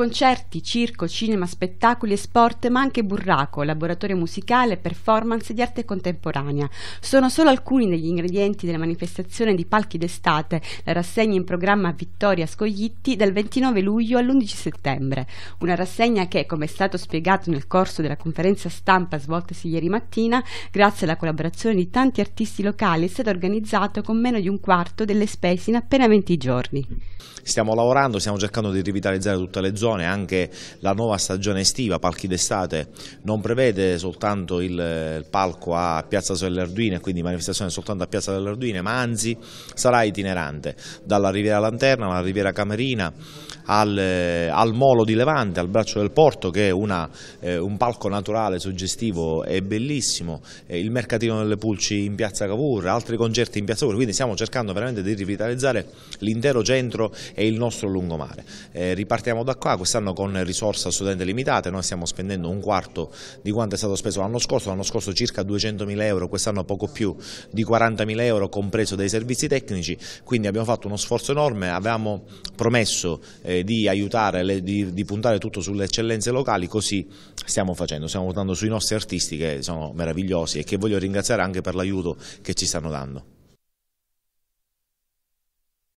Concerti, circo, cinema, spettacoli e sport, ma anche burraco, laboratorio musicale, performance di arte contemporanea. Sono solo alcuni degli ingredienti della manifestazione di Palchi d'estate, la rassegna in programma Vittoria Scoglitti dal 29 luglio all'11 settembre. Una rassegna che, come è stato spiegato nel corso della conferenza stampa svoltasi ieri mattina, grazie alla collaborazione di tanti artisti locali, è stata organizzata con meno di un quarto delle spese in appena 20 giorni. Stiamo lavorando, stiamo cercando di rivitalizzare tutte le zone, anche la nuova stagione estiva, palchi d'estate, non prevede soltanto il, il palco a Piazza delle quindi manifestazione soltanto a Piazza delle ma anzi sarà itinerante, dalla Riviera Lanterna alla Riviera Camerina, al, eh, al Molo di Levante, al Braccio del Porto, che è una, eh, un palco naturale, suggestivo e bellissimo, eh, il Mercatino delle Pulci in Piazza Cavour, altri concerti in Piazza Cavour, quindi stiamo cercando veramente di rivitalizzare l'intero centro e il nostro lungomare. Eh, ripartiamo da qua, quest'anno con risorse assolutamente limitate, noi stiamo spendendo un quarto di quanto è stato speso l'anno scorso, l'anno scorso circa 200.000 euro, quest'anno poco più di 40.000 euro compreso dei servizi tecnici, quindi abbiamo fatto uno sforzo enorme, avevamo promesso eh, di aiutare, le, di, di puntare tutto sulle eccellenze locali, così stiamo facendo, stiamo puntando sui nostri artisti che sono meravigliosi e che voglio ringraziare anche per l'aiuto che ci stanno dando.